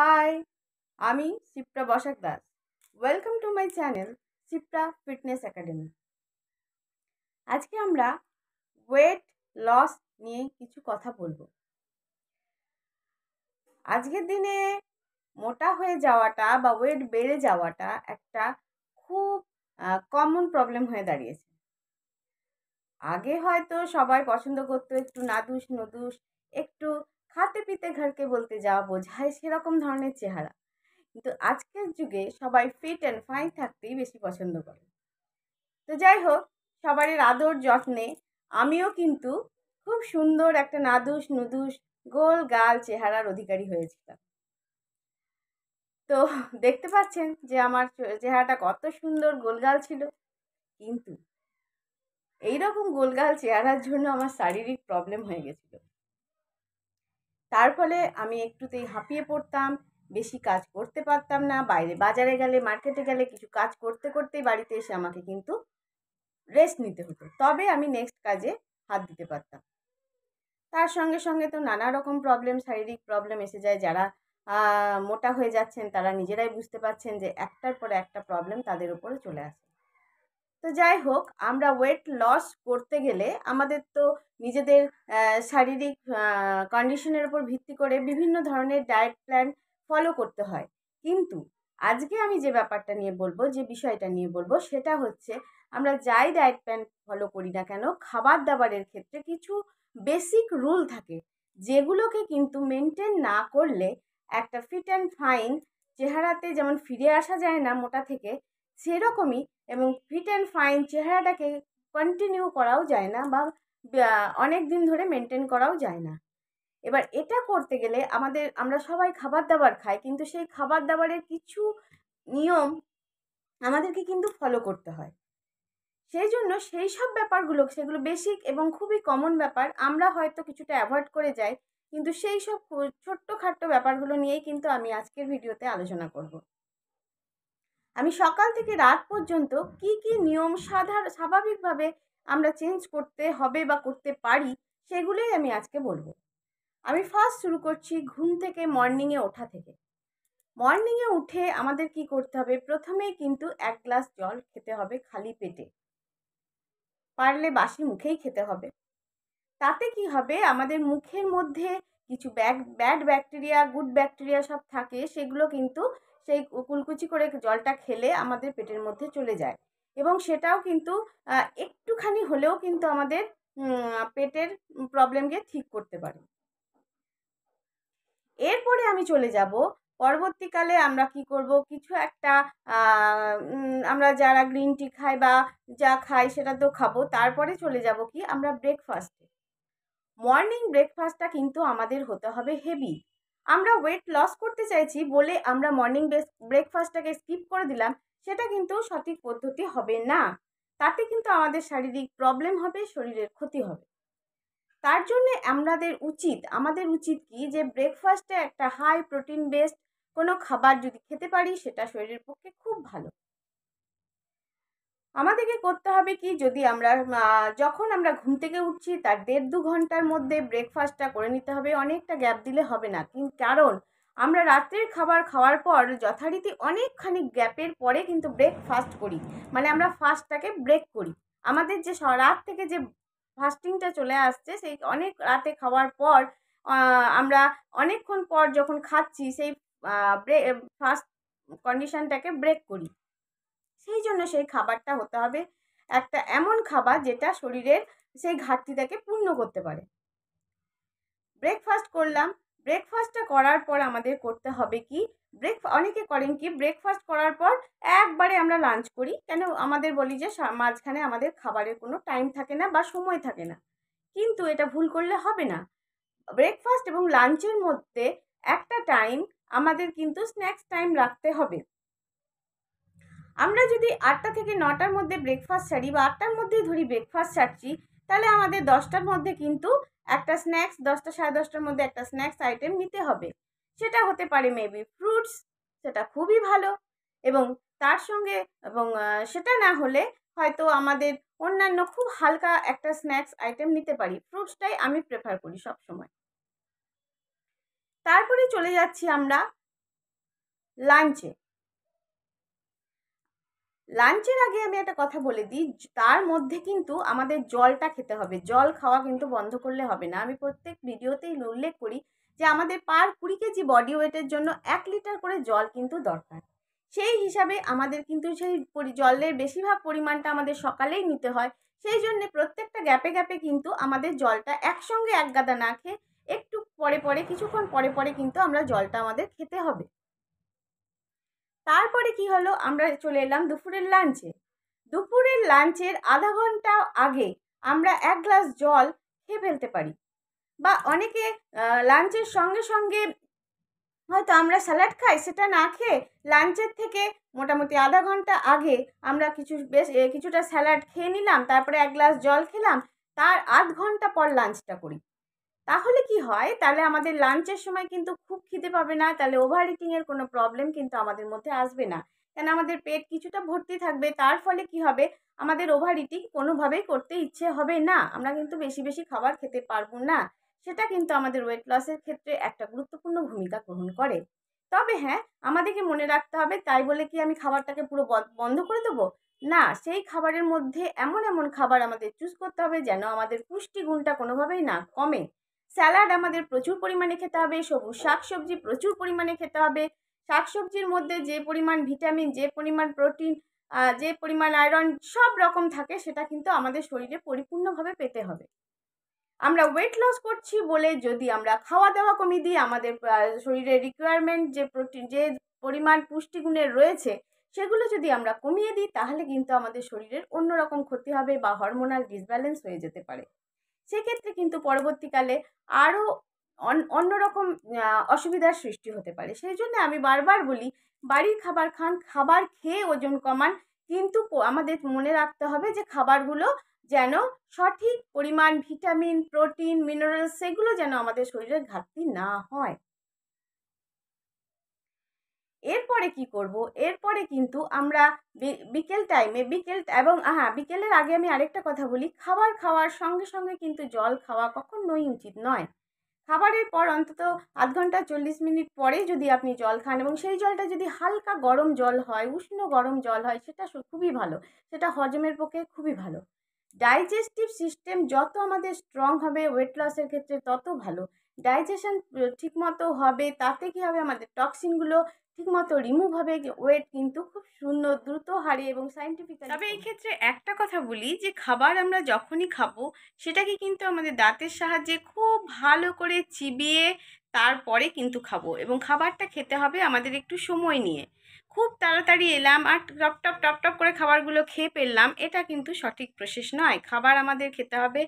high আমি Shipra Basak Das welcome to my channel Shipra fitness academy আজকে আমরা ওয়েট লস নিয়ে কিছু কথা বলবো আজকের দিনে মোটা হয়ে যাওয়াটা বা ওয়েট বেড়ে যাওয়াটা একটা খুব কমন প্রবলেম হয়ে দাঁড়িয়েছে আগে হয়তো সবাই পছন্দ করতো একটু নাদুস নদুস একটু খাতে পিতে ঘরকে বলতে যা বোঝায় সেরকম ধরনের চেহারা কিন্তু আজকের যুগে সবাই ফিট অ্যান্ড ফাইন থাকতেই বেশি পছন্দ করে তো যাই হোক সবারই আদর যত্নে আমিও কিন্তু খুব সুন্দর একটা নাদুস নুদুস গোল গাল চেহারার অধিকারী হয়েছিলাম তো দেখতে পাচ্ছেন যে আমার চেহারাটা কত সুন্দর গোলগাল ছিল কিন্তু এইরকম গোলগাল চেহারার জন্য আমার শারীরিক প্রবলেম হয়ে গেছিলো তার ফলে আমি একটুতেই হাঁপিয়ে পড়তাম বেশি কাজ করতে পারতাম না বাইরে বাজারে গেলে মার্কেটে গেলে কিছু কাজ করতে করতেই বাড়িতে এসে আমাকে কিন্তু রেস্ট নিতে হতো তবে আমি নেক্সট কাজে হাত দিতে পারতাম তার সঙ্গে সঙ্গে তো নানা রকম প্রবলেম শারীরিক প্রবলেম এসে যায় যারা মোটা হয়ে যাচ্ছেন তারা নিজেরাই বুঝতে পারছেন যে একটার পর একটা প্রবলেম তাদের উপরে চলে আসে তো যাই হোক আমরা ওয়েট লস করতে গেলে আমাদের তো নিজেদের শারীরিক কন্ডিশনের উপর ভিত্তি করে বিভিন্ন ধরনের ডায়েট প্ল্যান ফলো করতে হয় কিন্তু আজকে আমি যে ব্যাপারটা নিয়ে বলবো যে বিষয়টা নিয়ে বলবো সেটা হচ্ছে আমরা যাই ডায়েট প্ল্যান ফলো করি না কেন খাবার দাবারের ক্ষেত্রে কিছু বেসিক রুল থাকে যেগুলোকে কিন্তু মেনটেন না করলে একটা ফিট অ্যান্ড ফাইন চেহারাতে যেমন ফিরে আসা যায় না মোটা থেকে সেরকমই এবং ফিট অ্যান্ড ফাইন চেহারাটাকে কন্টিনিউ করাও যায় না বা অনেক দিন ধরে মেনটেন করাও যায় না এবার এটা করতে গেলে আমাদের আমরা সবাই খাবার দাবার খাই কিন্তু সেই খাবার দাবারের কিছু নিয়ম আমাদেরকে কিন্তু ফলো করতে হয় সেই জন্য সেই সব ব্যাপারগুলো সেগুলো বেসিক এবং খুবই কমন ব্যাপার আমরা হয়তো কিছুটা অ্যাভয়েড করে যাই কিন্তু সেই সব ছোট্টখাট্টো ব্যাপারগুলো নিয়েই কিন্তু আমি আজকের ভিডিওতে আলোচনা করব আমি সকাল থেকে রাত পর্যন্ত কি কি নিয়ম সাধারণ স্বাভাবিকভাবে আমরা চেঞ্জ করতে হবে বা করতে পারি সেগুলোই আমি আজকে বলবো আমি ফার্স্ট শুরু করছি ঘুম থেকে মর্নিংয়ে ওঠা থেকে মর্নিংয়ে উঠে আমাদের কি করতে হবে প্রথমেই কিন্তু এক গ্লাস জল খেতে হবে খালি পেটে পারলে বাসি মুখেই খেতে হবে তাতে কি হবে আমাদের মুখের মধ্যে কিছু back bad bacteria good bacteria সব থাকে সেগুলো কিন্তু সেই কুলকুচি করে জলটা খেলে আমাদের পেটের মধ্যে চলে যায় এবং সেটাও কিন্তু একটুখানি হলেও কিন্তু আমাদের পেটের প্রবলেমকে ঠিক করতে পারে এরপরে আমি চলে যাব পরবর্তীকালে আমরা কি করব কিছু একটা আমরা যারা গ্রিন টি খাই বা যা খাই সেটা তো খাবো তারপরে চলে যাব কি আমরা ব্রেকফাস্টে মর্নিং ব্রেকফাস্টটা কিন্তু আমাদের হতে হবে হেভি আমরা ওয়েট লস করতে চাইছি বলে আমরা মর্নিং ব্রেকফাস্টটাকে স্কিপ করে দিলাম সেটা কিন্তু সঠিক পদ্ধতি হবে না তাতে কিন্তু আমাদের শারীরিক প্রবলেম হবে শরীরের ক্ষতি হবে তার জন্য আমাদের উচিত আমাদের উচিত কি যে ব্রেকফাস্টে একটা হাই প্রোটিন বেসড কোনো খাবার যদি খেতে পারি সেটা শরীরের পক্ষে খুব ভালো আমাদেরকে করতে হবে কি যদি আমরা যখন আমরা ঘুম থেকে উঠছি তার দেড় দু ঘন্টার মধ্যে ব্রেকফাস্টটা করে নিতে হবে অনেকটা গ্যাপ দিলে হবে না কিন্তু কারণ আমরা রাত্রের খাবার খাওয়ার পর যথারীতি অনেকখানি গ্যাপের পরে কিন্তু ব্রেকফাস্ট করি মানে আমরা ফাস্টটাকে ব্রেক করি আমাদের যে রাত থেকে যে ফাস্টিংটা চলে আসছে সেই অনেক রাতে খাওয়ার পর আমরা অনেকক্ষণ পর যখন খাচ্ছি সেই ফাস্ট কন্ডিশনটাকে ব্রেক করি সেই জন্য সেই খাবারটা হতে হবে একটা এমন খাবার যেটা শরীরের সেই ঘাটতিটাকে পূর্ণ করতে পারে ব্রেকফাস্ট করলাম ব্রেকফাস্টটা করার পর আমাদের করতে হবে কি ব্রেক অনেকে করেন কি ব্রেকফাস্ট করার পর একবারে আমরা লাঞ্চ করি কেন আমাদের বলি যে মাঝখানে আমাদের খাবারের কোনো টাইম থাকে না বা সময় থাকে না কিন্তু এটা ভুল করলে হবে না ব্রেকফাস্ট এবং লাঞ্চের মধ্যে একটা টাইম আমাদের কিন্তু স্ন্যাক্স টাইম রাখতে হবে আমরা যদি আটটা থেকে নটার মধ্যে ব্রেকফাস্ট ছাড়ি বা আটটার মধ্যেই ধরি ব্রেকফাস্ট ছাড়ছি তাহলে আমাদের দশটার মধ্যে কিন্তু একটা স্ন্যাক্স দশটা সাড়ে দশটার মধ্যে একটা স্ন্যাক্স আইটেম নিতে হবে সেটা হতে পারে মেবি ফ্রুটস সেটা খুবই ভালো এবং তার সঙ্গে এবং সেটা না হলে হয়তো আমাদের অন্যান্য খুব হালকা একটা স্ন্যাক্স আইটেম নিতে পারি ফ্রুটসটাই আমি প্রেফার করি সব সময় তারপরে চলে যাচ্ছি আমরা লাঞ্চে লাঞ্চের আগে আমি একটা কথা বলে দিই তার মধ্যে কিন্তু আমাদের জলটা খেতে হবে জল খাওয়া কিন্তু বন্ধ করলে হবে না আমি প্রত্যেক ভিডিওতেই উল্লেখ করি যে আমাদের পার কুড়ি কেজি বডি ওয়েটের জন্য এক লিটার করে জল কিন্তু দরকার সেই হিসাবে আমাদের কিন্তু সেই জলের বেশিরভাগ পরিমাণটা আমাদের সকালেই নিতে হয় সেই জন্যে প্রত্যেকটা গ্যাপে গ্যাপে কিন্তু আমাদের জলটা একসঙ্গে এক গাদা না খেয়ে একটু পরে পরে কিছুক্ষণ পরে পরে কিন্তু আমরা জলটা আমাদের খেতে হবে তারপরে কি হলো আমরা চলে এলাম দুপুরের লাঞ্চে দুপুরের লাঞ্চের আধা ঘন্টা আগে আমরা এক গ্লাস জল খেয়ে ফেলতে পারি বা অনেকে লাঞ্চের সঙ্গে সঙ্গে হয়তো আমরা স্যালাড খাই সেটা না খেয়ে লাঞ্চের থেকে মোটামুটি আধা ঘন্টা আগে আমরা কিছু বেশ কিছুটা স্যালাড খেয়ে নিলাম তারপরে এক গ্লাস জল খেলাম তার আধ ঘন্টা পর লাঞ্চটা করি তাহলে কি হয় তাহলে আমাদের লাঞ্চের সময় কিন্তু খুব খিদে পাবে না তাহলে ওভার ইটিংয়ের কোনো প্রবলেম কিন্তু আমাদের মধ্যে আসবে না কেন আমাদের পেট কিছুটা ভর্তি থাকবে তার ফলে কি হবে আমাদের ওভার ইটিং কোনোভাবেই করতে ইচ্ছে হবে না আমরা কিন্তু বেশি বেশি খাবার খেতে পারবো না সেটা কিন্তু আমাদের ওয়েট লসের ক্ষেত্রে একটা গুরুত্বপূর্ণ ভূমিকা গ্রহণ করে তবে হ্যাঁ আমাদেরকে মনে রাখতে হবে তাই বলে কি আমি খাবারটাকে পুরো বন্ধ করে দেবো না সেই খাবারের মধ্যে এমন এমন খাবার আমাদের চুজ করতে হবে যেন আমাদের পুষ্টিগুণটা কোনোভাবেই না কমে স্যালাড আমাদের প্রচুর পরিমাণে খেতে হবে সবুজ শাকসবজি প্রচুর পরিমাণে খেতে হবে শাকসবজির মধ্যে যে পরিমাণ ভিটামিন যে পরিমাণ প্রোটিন যে পরিমাণ আয়রন সব রকম থাকে সেটা কিন্তু আমাদের শরীরে পরিপূর্ণভাবে পেতে হবে আমরা ওয়েট লস করছি বলে যদি আমরা খাওয়া দাওয়া কমিয়ে দিই আমাদের শরীরের রিকোয়ারমেন্ট যে প্রোটিন যে পরিমাণ পুষ্টিগুণের রয়েছে সেগুলো যদি আমরা কমিয়ে দিই তাহলে কিন্তু আমাদের শরীরের অন্যরকম ক্ষতি হবে বা হরমোনাল ডিসব্যালেন্স হয়ে যেতে পারে সেক্ষেত্রে কিন্তু পরবর্তীকালে আরও অন্যরকম অসুবিধার সৃষ্টি হতে পারে সেই জন্য আমি বারবার বলি বাড়ির খাবার খান খাবার খেয়ে ওজন কমান কিন্তু আমাদের মনে রাখতে হবে যে খাবারগুলো যেন সঠিক পরিমাণ ভিটামিন প্রোটিন মিনারেলস সেগুলো যেন আমাদের শরীরের ঘাটতি না হয় এরপরে কি করব এরপরে কিন্তু আমরা বিকেল টাইমে বিকেল এবং হ্যাঁ বিকেলের আগে আমি আরেকটা কথা বলি খাবার খাওয়ার সঙ্গে সঙ্গে কিন্তু জল খাওয়া কখনোই উচিত নয় খাবারের পর অন্তত আধ ঘন্টা চল্লিশ মিনিট পরে যদি আপনি জল খান এবং সেই জলটা যদি হালকা গরম জল হয় উষ্ণ গরম জল হয় সেটা খুবই ভালো সেটা হজমের পক্ষে খুবই ভালো ডাইজেস্টিভ সিস্টেম যত আমাদের স্ট্রং হবে ওয়েট লসের ক্ষেত্রে তত ভালো ডাইজেশন ঠিকমতো হবে তাতে কী হবে আমাদের টক্সিনগুলো ঠিকমতো রিমুভ হবে ওয়েট কিন্তু খুব সুন্দর দ্রুত হারে এবং সাইন্টিফিক তবে এই ক্ষেত্রে একটা কথা বলি যে খাবার আমরা যখনই খাবো সেটাকে কিন্তু আমাদের দাঁতের সাহায্যে খুব ভালো করে চিবিয়ে তারপরে কিন্তু খাবো এবং খাবারটা খেতে হবে আমাদের একটু সময় নিয়ে খুব তাড়াতাড়ি এলাম আর টপ টপ টপ টপ করে খাবারগুলো খেয়ে ফেললাম এটা কিন্তু সঠিক প্রসেস নয় খাবার আমাদের খেতে হবে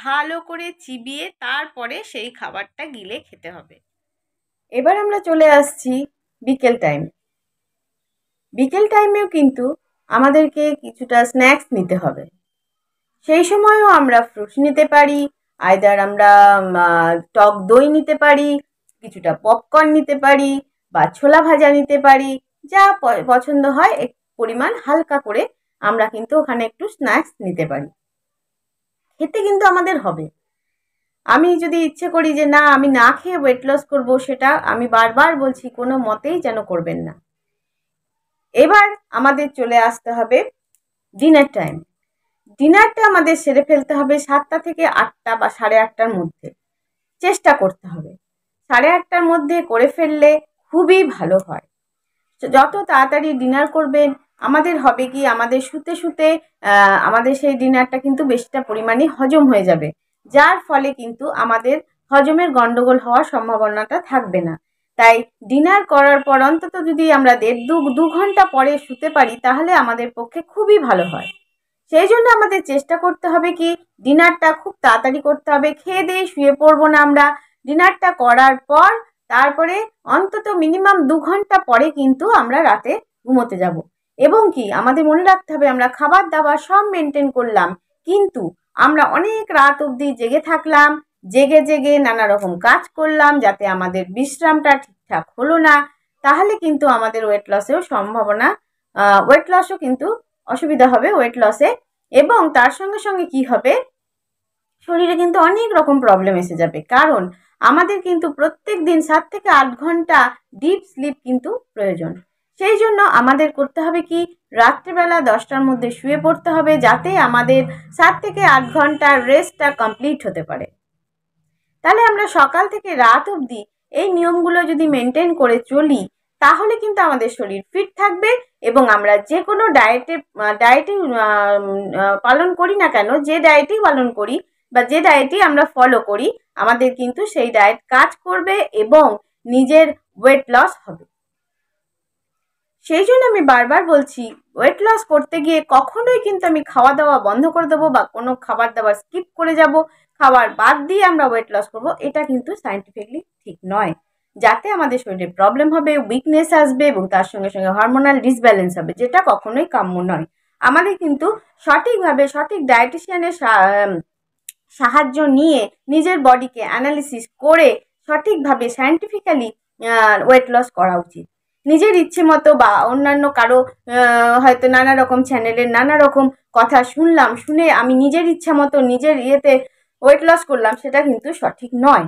ভালো করে চিবিয়ে তারপরে সেই খাবারটা গিলে খেতে হবে এবার আমরা চলে আসছি বিকেল টাইম বিকেল টাইমেও কিন্তু আমাদেরকে কিছুটা স্ন্যাক্স নিতে হবে সেই সময়ও আমরা ফ্রুটস নিতে পারি আয়দার আমরা টক দই নিতে পারি কিছুটা পপকর্ন নিতে পারি বা ছোলা ভাজা নিতে পারি যা পছন্দ হয় এক পরিমাণ হালকা করে আমরা কিন্তু ওখানে একটু স্ন্যাক্স নিতে পারি খেতে কিন্তু আমাদের হবে আমি যদি ইচ্ছে করি যে না আমি না খেয়ে ওয়েট লস করবো সেটা আমি বারবার বলছি কোনো মতেই যেন করবেন না এবার আমাদের চলে আসতে হবে ডিনার টাইম ডিনারটা আমাদের সেরে ফেলতে হবে সাতটা থেকে আটটা বা সাড়ে আটটার মধ্যে চেষ্টা করতে হবে সাড়ে আটটার মধ্যে করে ফেললে খুবই ভালো হয় যত তাড়াতাড়ি ডিনার করবেন আমাদের হবে কি আমাদের শুতে শুতে আমাদের সেই ডিনারটা কিন্তু বেশিটা পরিমাণে হজম হয়ে যাবে যার ফলে কিন্তু আমাদের হজমের গণ্ডগোল হওয়ার সম্ভাবনাটা থাকবে না তাই ডিনার করার পর অন্তত যদি আমরা দেড় দু দু ঘন্টা পরে শুতে পারি তাহলে আমাদের পক্ষে খুবই ভালো হয় সেই জন্য আমাদের চেষ্টা করতে হবে কি ডিনারটা খুব তাড়াতাড়ি করতে হবে খেয়ে দিয়ে শুয়ে পড়বো না আমরা ডিনারটা করার পর তারপরে অন্তত মিনিমাম দু ঘন্টা পরে কিন্তু আমরা রাতে ঘুমোতে যাব এবং কি আমাদের মনে রাখতে হবে আমরা খাবার দাবার সব মেনটেন করলাম কিন্তু আমরা অনেক রাত অবধি জেগে থাকলাম জেগে জেগে নানা রকম কাজ করলাম যাতে আমাদের বিশ্রামটা ঠিকঠাক হলো না তাহলে কিন্তু আমাদের ওয়েট লসেও সম্ভাবনা ওয়েট লসও কিন্তু অসুবিধা হবে ওয়েট লসে এবং তার সঙ্গে সঙ্গে কি হবে শরীরে কিন্তু অনেক রকম প্রবলেম এসে যাবে কারণ আমাদের কিন্তু প্রত্যেক দিন সাত থেকে আট ঘন্টা ডিপ স্লিপ কিন্তু প্রয়োজন সেই জন্য আমাদের করতে হবে কি রাত্রিবেলা দশটার মধ্যে শুয়ে পড়তে হবে যাতে আমাদের সাত থেকে আট ঘন্টার রেস্টটা কমপ্লিট হতে পারে তাহলে আমরা সকাল থেকে রাত অবধি এই নিয়মগুলো যদি মেনটেন করে চলি তাহলে কিন্তু আমাদের শরীর ফিট থাকবে এবং আমরা যে কোনো ডায়েটে ডায়েটে পালন করি না কেন যে ডায়েটই পালন করি বা যে ডায়েটই আমরা ফলো করি আমাদের কিন্তু সেই ডায়েট কাজ করবে এবং নিজের ওয়েট লস হবে সেই জন্য আমি বারবার বলছি ওয়েট লস করতে গিয়ে কখনোই কিন্তু আমি খাওয়া দাওয়া বন্ধ করে দেবো বা কোনো খাবার দাবার স্কিপ করে যাব খাবার বাদ দিয়ে আমরা ওয়েট লস করব এটা কিন্তু সাইন্টিফিকলি ঠিক নয় যাতে আমাদের শরীরে প্রবলেম হবে উইকনেস আসবে এবং তার সঙ্গে সঙ্গে হরমোনাল ডিসব্যালেন্স হবে যেটা কখনোই কাম্য নয় আমাদের কিন্তু সঠিকভাবে সঠিক ডায়েটিশিয়ানের সাহায্য নিয়ে নিজের বডিকে অ্যানালিসিস করে সঠিকভাবে সায়েন্টিফিক্যালি ওয়েট লস করা উচিত নিজের ইচ্ছে মতো বা অন্যান্য কারো হয়তো নানা রকম চ্যানেলের নানা রকম কথা শুনলাম শুনে আমি নিজের ইচ্ছা মতো নিজের ইয়েতে ওয়েট লস করলাম সেটা কিন্তু সঠিক নয়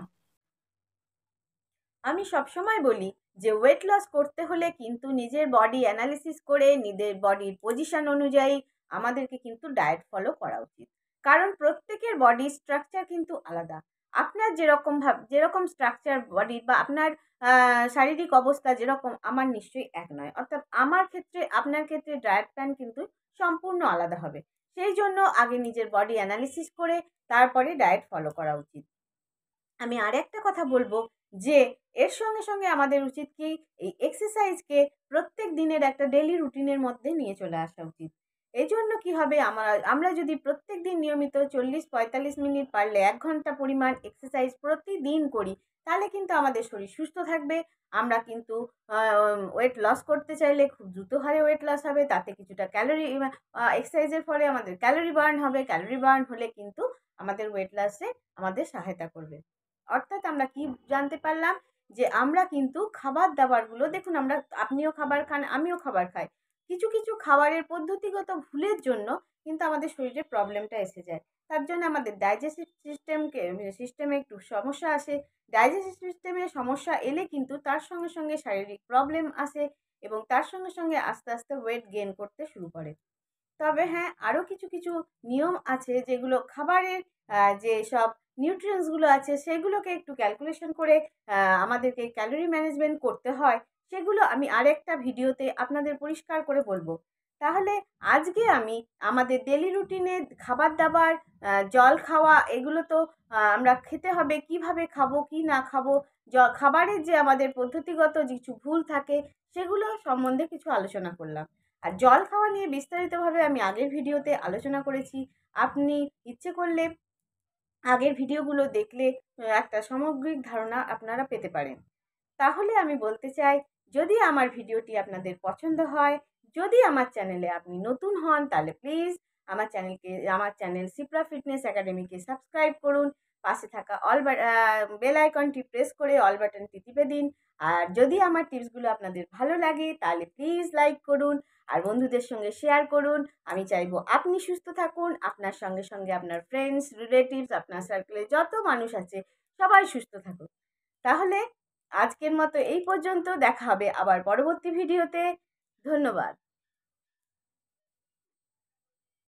আমি সবসময় বলি যে ওয়েট লস করতে হলে কিন্তু নিজের বডি অ্যানালিসিস করে নিজের বডির পজিশন অনুযায়ী আমাদেরকে কিন্তু ডায়েট ফলো করা উচিত কারণ প্রত্যেকের বডি স্ট্রাকচার কিন্তু আলাদা আপনার যেরকম ভাব যেরকম স্ট্রাকচার বডি বা আপনার শারীরিক অবস্থা যেরকম আমার নিশ্চয়ই এক নয় অর্থাৎ আমার ক্ষেত্রে আপনার ক্ষেত্রে ডায়েট প্ল্যান কিন্তু সম্পূর্ণ আলাদা হবে সেই জন্য আগে নিজের বডি অ্যানালিসিস করে তারপরে ডায়েট ফলো করা উচিত আমি আর একটা কথা বলবো যে এর সঙ্গে সঙ্গে আমাদের উচিত কি এই এক্সারসাইজকে প্রত্যেক দিনের একটা ডেলি রুটিনের মধ্যে নিয়ে চলে আসা উচিত এই জন্য কী হবে আমরা আমরা যদি প্রত্যেক দিন নিয়মিত চল্লিশ পঁয়তাল্লিশ মিনিট পারলে এক ঘন্টা পরিমাণ এক্সারসাইজ প্রতিদিন করি তাহলে কিন্তু আমাদের শরীর সুস্থ থাকবে আমরা কিন্তু ওয়েট লস করতে চাইলে খুব দ্রুত হারে ওয়েট লস হবে তাতে কিছুটা ক্যালোরি এক্সারসাইজের ফলে আমাদের ক্যালোরি বার্ন হবে ক্যালোরি বার্ন হলে কিন্তু আমাদের ওয়েট লসে আমাদের সহায়তা করবে অর্থাৎ আমরা কি জানতে পারলাম যে আমরা কিন্তু খাবার দাবারগুলো দেখুন আমরা আপনিও খাবার খান আমিও খাবার খাই কিছু কিছু খাবারের পদ্ধতিগত ভুলের জন্য কিন্তু আমাদের শরীরে প্রবলেমটা এসে যায় তার জন্য আমাদের ডাইজেস্টিভ সিস্টেমকে সিস্টেমে একটু সমস্যা আসে ডাইজেস্টিভ সিস্টেমে সমস্যা এলে কিন্তু তার সঙ্গে সঙ্গে শারীরিক প্রবলেম আসে এবং তার সঙ্গে সঙ্গে আস্তে আস্তে ওয়েট গেন করতে শুরু করে তবে হ্যাঁ আরও কিছু কিছু নিয়ম আছে যেগুলো খাবারের যে সব নিউট্রিয়েন্টসগুলো আছে সেগুলোকে একটু ক্যালকুলেশন করে আমাদেরকে ক্যালোরি ম্যানেজমেন্ট করতে হয় সেগুলো আমি আরেকটা ভিডিওতে আপনাদের পরিষ্কার করে বলবো তাহলে আজকে আমি আমাদের ডেলি রুটিনে খাবার দাবার জল খাওয়া এগুলো তো আমরা খেতে হবে কিভাবে খাবো কি না খাবো জ খাবারের যে আমাদের পদ্ধতিগত কিছু ভুল থাকে সেগুলো সম্বন্ধে কিছু আলোচনা করলাম আর জল খাওয়া নিয়ে বিস্তারিতভাবে আমি আগের ভিডিওতে আলোচনা করেছি আপনি ইচ্ছে করলে আগের ভিডিওগুলো দেখলে একটা সামগ্রিক ধারণা আপনারা পেতে পারেন তাহলে আমি বলতে চাই যদি আমার ভিডিওটি আপনাদের পছন্দ হয় যদি আমার চ্যানেলে আপনি নতুন হন তাহলে প্লিজ আমার চ্যানেলকে আমার চ্যানেল সিপ্রা ফিটনেস একাডেমিকে সাবস্ক্রাইব করুন পাশে থাকা অল বেল আইকনটি প্রেস করে অল বাটনটি টিপে দিন আর যদি আমার টিপসগুলো আপনাদের ভালো লাগে তাহলে প্লিজ লাইক করুন আর বন্ধুদের সঙ্গে শেয়ার করুন আমি চাইবো আপনি সুস্থ থাকুন আপনার সঙ্গে সঙ্গে আপনার ফ্রেন্ডস রিলেটিভস আপনার সার্কেলে যত মানুষ আছে সবাই সুস্থ থাকুন তাহলে আজকের মতো এই পর্যন্ত দেখা হবে আবার পরবর্তী ভিডিওতে ধন্যবাদ